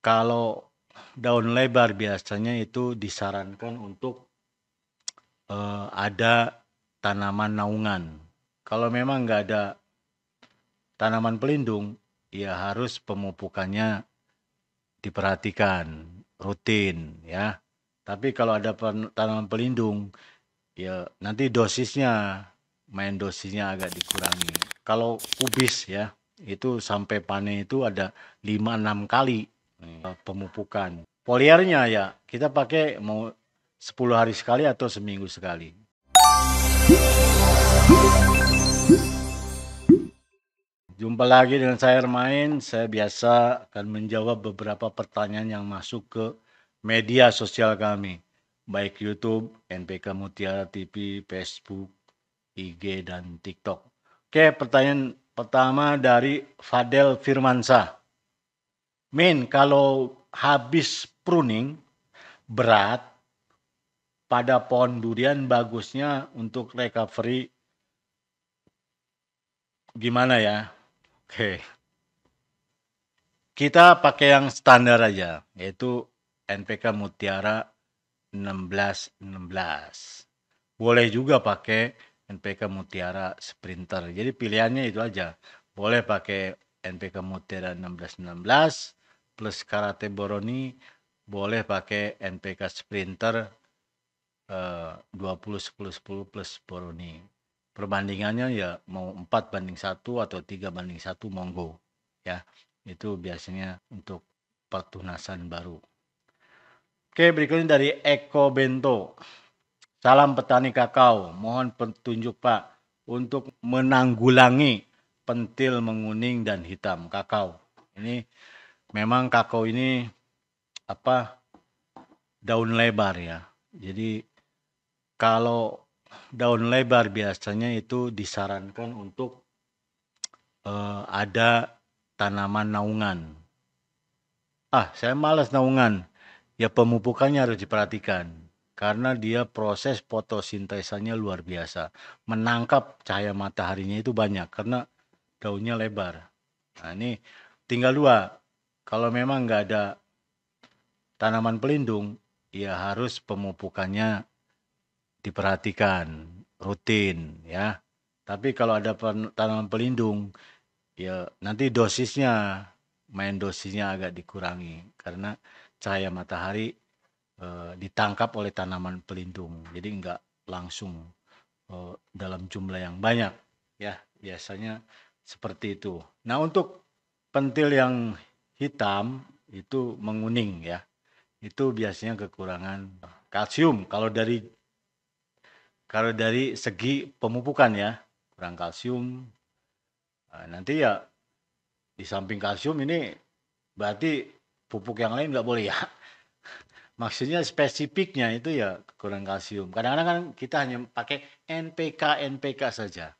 kalau daun lebar biasanya itu disarankan untuk uh, ada tanaman naungan. Kalau memang nggak ada tanaman pelindung, ya harus pemupukannya diperhatikan rutin ya. Tapi kalau ada tanaman pelindung, ya nanti dosisnya main dosisnya agak dikurangi. Kalau kubis ya, itu sampai panen itu ada 5 6 kali Eh, pemupukan. Poliernya ya kita pakai mau 10 hari sekali atau seminggu sekali. Jumpa lagi dengan saya Hermain. Saya biasa akan menjawab beberapa pertanyaan yang masuk ke media sosial kami. Baik YouTube, NPK Mutiara TV, Facebook, IG, dan TikTok. Oke, pertanyaan pertama dari Fadel Firmansah. Men, kalau habis pruning berat pada pohon durian bagusnya untuk recovery gimana ya? Oke. Kita pakai yang standar aja, yaitu NPK Mutiara 1616. Boleh juga pakai NPK Mutiara Sprinter. Jadi pilihannya itu aja. Boleh pakai NPK Mutiara 1616 plus karate boroni boleh pakai NPK sprinter uh, 20 10 10 plus boroni. Perbandingannya ya mau 4 banding 1 atau 3 banding 1 monggo ya. Itu biasanya untuk pertunasan baru. Oke, berikutnya dari Eko Bento. Salam petani kakao, mohon petunjuk Pak untuk menanggulangi pentil menguning dan hitam kakao. Ini memang kakao ini apa daun lebar ya. Jadi kalau daun lebar biasanya itu disarankan untuk uh, ada tanaman naungan. Ah, saya malas naungan. Ya pemupukannya harus diperhatikan karena dia proses fotosintesanya luar biasa. Menangkap cahaya mataharinya itu banyak karena daunnya lebar. Nah, ini tinggal dua, kalau memang nggak ada tanaman pelindung, ya harus pemupukannya diperhatikan rutin ya. Tapi kalau ada tanaman pelindung, ya nanti dosisnya main dosisnya agak dikurangi karena cahaya matahari e, ditangkap oleh tanaman pelindung. Jadi nggak langsung e, dalam jumlah yang banyak ya. Biasanya seperti itu. Nah, untuk pentil yang hitam itu menguning ya. Itu biasanya kekurangan kalsium. Kalau dari kalau dari segi pemupukan ya, kurang kalsium. Nah, nanti ya di samping kalsium ini berarti pupuk yang lain nggak boleh ya. Maksudnya spesifiknya itu ya kurang kalsium. Kadang-kadang kan kita hanya pakai NPK NPK saja.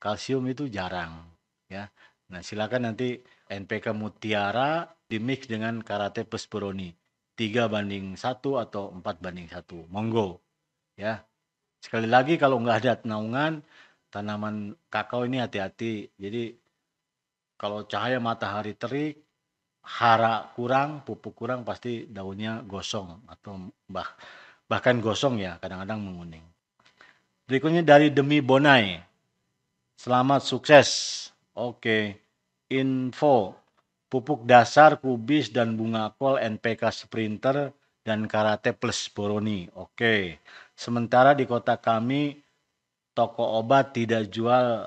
Kalsium itu jarang ya. Nah, silakan nanti NPK Mutiara di mix dengan Karate Pesperoni. 3 banding 1 atau 4 banding 1. Monggo. Ya. Sekali lagi kalau nggak ada naungan, tanaman kakao ini hati-hati. Jadi kalau cahaya matahari terik, hara kurang, pupuk kurang pasti daunnya gosong atau bah bahkan gosong ya, kadang-kadang menguning. Berikutnya dari Demi Bonai. Selamat sukses. Oke. Okay. Info Pupuk Dasar Kubis dan Bunga Kol NPK Sprinter dan Karate Plus Boroni. Oke. Sementara di kota kami toko obat tidak jual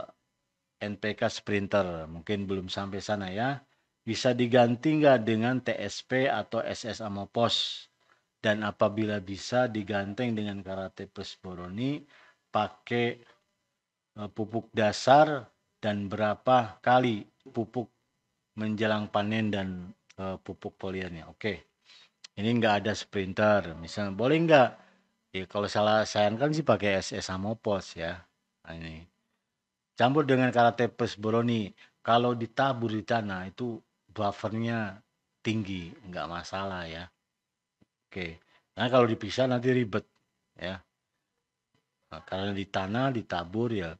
NPK Sprinter. Mungkin belum sampai sana ya. Bisa diganti nggak dengan TSP atau SS Amopos? Dan apabila bisa diganteng dengan Karate Plus Boroni pakai eh, pupuk dasar dan berapa kali pupuk menjelang panen dan uh, pupuk foliarnya. Oke. Okay. Ini nggak ada sprinter. Misalnya boleh nggak? Ya kalau salah sayangkan sih pakai SS Amopos ya. Nah, ini. Campur dengan karate plus boroni. Kalau ditabur di tanah itu buffernya tinggi, nggak masalah ya. Oke. Okay. Nah, kalau dipisah nanti ribet ya. Nah, karena di tanah ditabur ya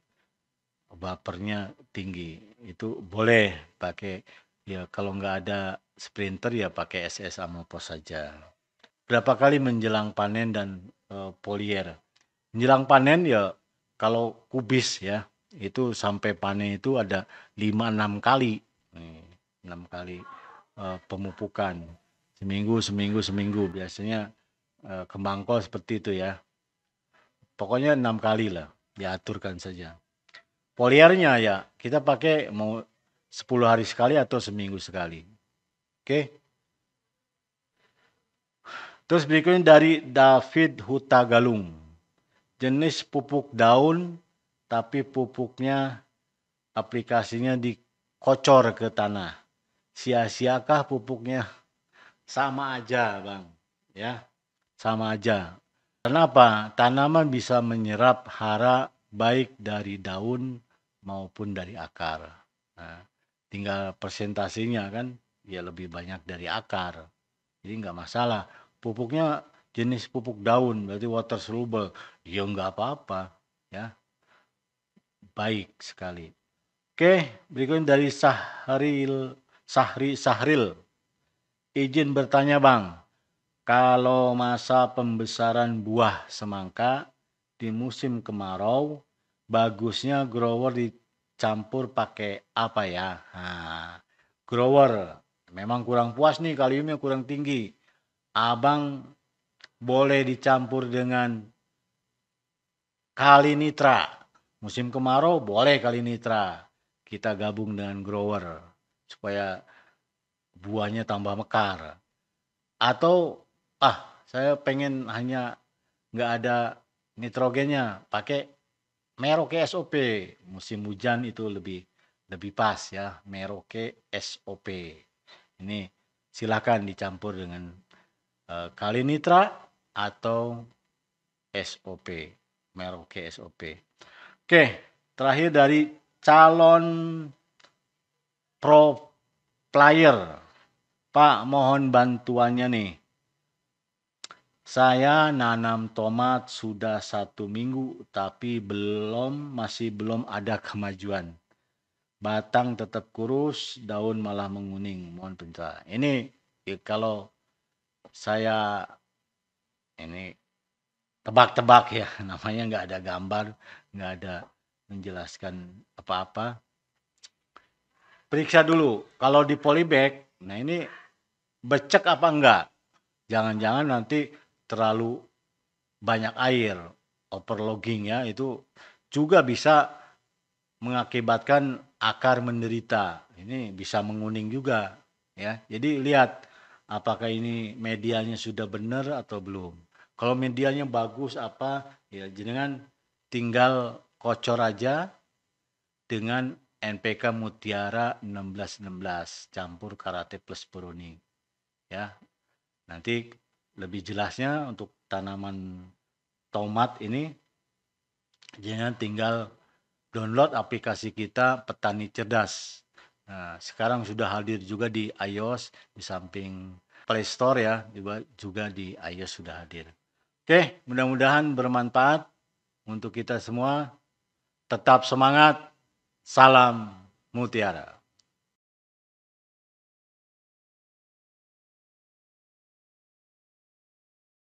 bapernya tinggi itu boleh pakai ya kalau nggak ada sprinter ya pakai SS Amopo saja berapa kali menjelang panen dan e, polier menjelang panen ya kalau kubis ya itu sampai panen itu ada 5-6 kali 6 kali e, pemupukan seminggu seminggu seminggu biasanya e, eh, kembang kol seperti itu ya pokoknya 6 kali lah diaturkan saja poliernya ya kita pakai mau 10 hari sekali atau seminggu sekali. Oke. Okay? Terus berikutnya dari David huta galung Jenis pupuk daun tapi pupuknya aplikasinya dikocor ke tanah. Sia-siakah pupuknya? Sama aja, Bang. Ya. Sama aja. Kenapa? Tanaman bisa menyerap hara baik dari daun maupun dari akar. Nah, tinggal persentasenya kan ya lebih banyak dari akar. Jadi nggak masalah. Pupuknya jenis pupuk daun berarti water soluble. Ya nggak apa-apa ya. Baik sekali. Oke, berikutnya dari Sahril Sahri Sahril. Izin bertanya Bang, kalau masa pembesaran buah semangka di musim kemarau bagusnya grower dicampur pakai apa ya? Nah, grower memang kurang puas nih kaliumnya kurang tinggi. Abang boleh dicampur dengan kali nitra. Musim kemarau boleh kali nitra. Kita gabung dengan grower supaya buahnya tambah mekar. Atau ah saya pengen hanya nggak ada nitrogennya pakai Meroke SOP musim hujan itu lebih lebih pas ya Meroke SOP ini silakan dicampur dengan uh, eh, kali nitra atau SOP Meroke SOP oke terakhir dari calon pro player Pak mohon bantuannya nih saya nanam tomat sudah satu minggu, tapi belum masih belum ada kemajuan. Batang tetap kurus, daun malah menguning. Mohon pencerahan. Ini ya kalau saya ini tebak-tebak ya, namanya nggak ada gambar, nggak ada menjelaskan apa-apa. Periksa dulu, kalau di polybag, nah ini becek apa enggak? Jangan-jangan nanti terlalu banyak air ya itu juga bisa mengakibatkan akar menderita ini bisa menguning juga ya jadi lihat apakah ini medianya sudah benar atau belum kalau medianya bagus apa ya jenengan tinggal kocor aja dengan NPK Mutiara 1616 campur karate plus peruni. ya nanti lebih jelasnya untuk tanaman tomat ini jangan tinggal download aplikasi kita Petani Cerdas. Nah, sekarang sudah hadir juga di iOS di samping Play Store ya, juga di iOS sudah hadir. Oke, mudah-mudahan bermanfaat untuk kita semua. Tetap semangat. Salam Mutiara.